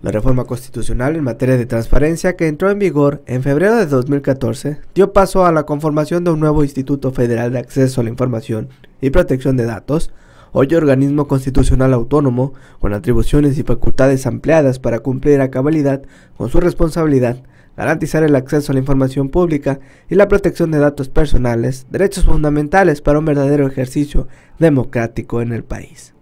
La reforma constitucional en materia de transparencia que entró en vigor en febrero de 2014 dio paso a la conformación de un nuevo Instituto Federal de Acceso a la Información y Protección de Datos, hoy organismo constitucional autónomo con atribuciones y facultades ampliadas para cumplir a cabalidad con su responsabilidad, garantizar el acceso a la información pública y la protección de datos personales, derechos fundamentales para un verdadero ejercicio democrático en el país.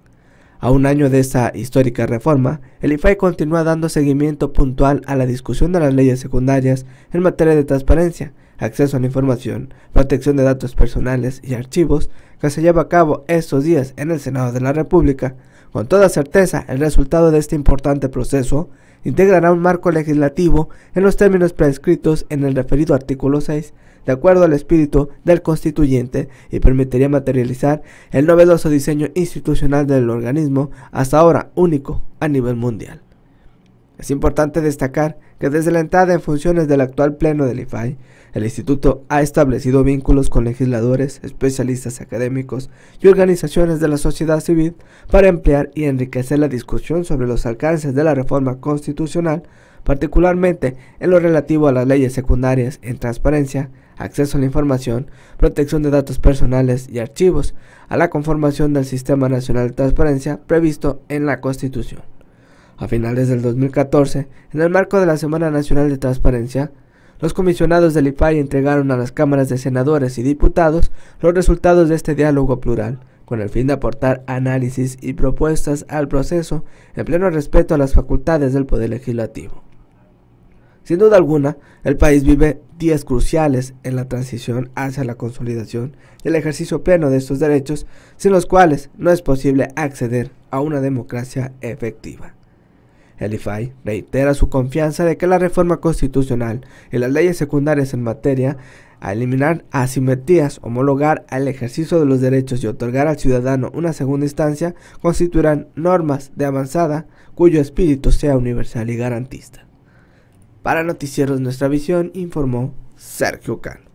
A un año de esta histórica reforma, el IFAI continúa dando seguimiento puntual a la discusión de las leyes secundarias en materia de transparencia, acceso a la información, protección de datos personales y archivos que se lleva a cabo estos días en el Senado de la República. Con toda certeza, el resultado de este importante proceso integrará un marco legislativo en los términos prescritos en el referido artículo 6, de acuerdo al espíritu del constituyente, y permitiría materializar el novedoso diseño institucional del organismo, hasta ahora único a nivel mundial. Es importante destacar que desde la entrada en funciones del actual Pleno del IFAI, el Instituto ha establecido vínculos con legisladores, especialistas académicos y organizaciones de la sociedad civil para emplear y enriquecer la discusión sobre los alcances de la reforma constitucional, particularmente en lo relativo a las leyes secundarias en transparencia, acceso a la información, protección de datos personales y archivos, a la conformación del Sistema Nacional de Transparencia previsto en la Constitución. A finales del 2014, en el marco de la Semana Nacional de Transparencia, los comisionados del IPAI entregaron a las cámaras de senadores y diputados los resultados de este diálogo plural, con el fin de aportar análisis y propuestas al proceso en pleno respeto a las facultades del Poder Legislativo. Sin duda alguna, el país vive días cruciales en la transición hacia la consolidación y el ejercicio pleno de estos derechos, sin los cuales no es posible acceder a una democracia efectiva. El reitera su confianza de que la reforma constitucional y las leyes secundarias en materia a eliminar asimetrías, homologar al ejercicio de los derechos y otorgar al ciudadano una segunda instancia constituirán normas de avanzada cuyo espíritu sea universal y garantista. Para Noticieros Nuestra Visión informó Sergio Can.